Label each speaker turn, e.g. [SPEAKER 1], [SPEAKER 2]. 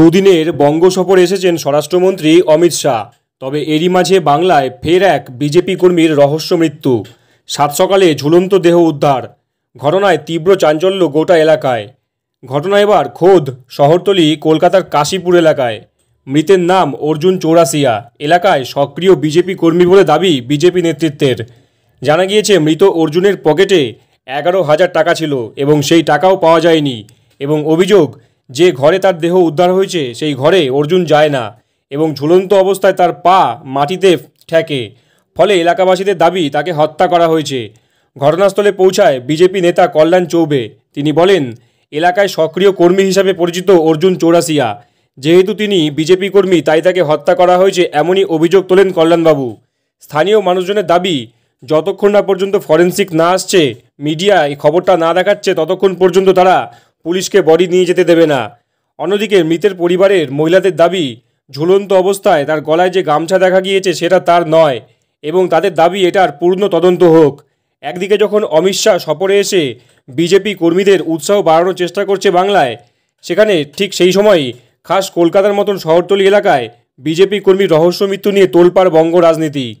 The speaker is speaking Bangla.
[SPEAKER 1] দুদিনের বঙ্গ সফরে এসেছেন স্বরাষ্ট্রমন্ত্রী অমিত শাহ তবে এরই মাঝে বাংলায় ফের এক বিজেপি কর্মীর রহস্য মৃত্যু সাত সকালে ঝুলন্ত দেহ উদ্ধার ঘটনায় তীব্র চাঞ্চল্য গোটা এলাকায় ঘটনা এবার খোদ শহরতলি কলকাতার কাশীপুর এলাকায় মৃতের নাম অর্জুন চৌরাসিয়া এলাকায় সক্রিয় বিজেপি কর্মী বলে দাবি বিজেপি নেতৃত্বের জানা গিয়েছে মৃত অর্জুনের পকেটে এগারো হাজার টাকা ছিল এবং সেই টাকাও পাওয়া যায়নি এবং অভিযোগ যে ঘরে তার দেহ উদ্ধার হয়েছে সেই ঘরে অর্জুন যায় না এবং ঝুলন্ত অবস্থায় তার পা মাটিতে ঠেকে ফলে এলাকাবাসীদের দাবি তাকে হত্যা করা হয়েছে ঘটনাস্থলে পৌঁছায় বিজেপি নেতা কল্যাণ চৌবে তিনি বলেন এলাকায় সক্রিয় কর্মী হিসাবে পরিচিত অর্জুন চৌরাসিয়া যেহেতু তিনি বিজেপি কর্মী তাই তাকে হত্যা করা হয়েছে এমনই অভিযোগ তোলেন কল্যাণবাবু স্থানীয় মানুষজনের দাবি যতক্ষণ না পর্যন্ত ফরেন্সিক না আসছে মিডিয়া এই খবরটা না দেখাচ্ছে ততক্ষণ পর্যন্ত তারা পুলিশকে বডি নিয়ে যেতে দেবে না অন্যদিকে মৃতের পরিবারের মহিলাদের দাবি ঝুলন্ত অবস্থায় তার গলায় যে গামছা দেখা গিয়েছে সেটা তার নয় এবং তাদের দাবি এটার পূর্ণ তদন্ত হোক একদিকে যখন অমিত শাহ সফরে এসে বিজেপি কর্মীদের উৎসাহ বাড়ানোর চেষ্টা করছে বাংলায় সেখানে ঠিক সেই সময়ই খাস কলকাতার মতন শহরতলি এলাকায় বিজেপি কর্মী রহস্য মৃত্যু নিয়ে তোলপাড় বঙ্গ রাজনীতি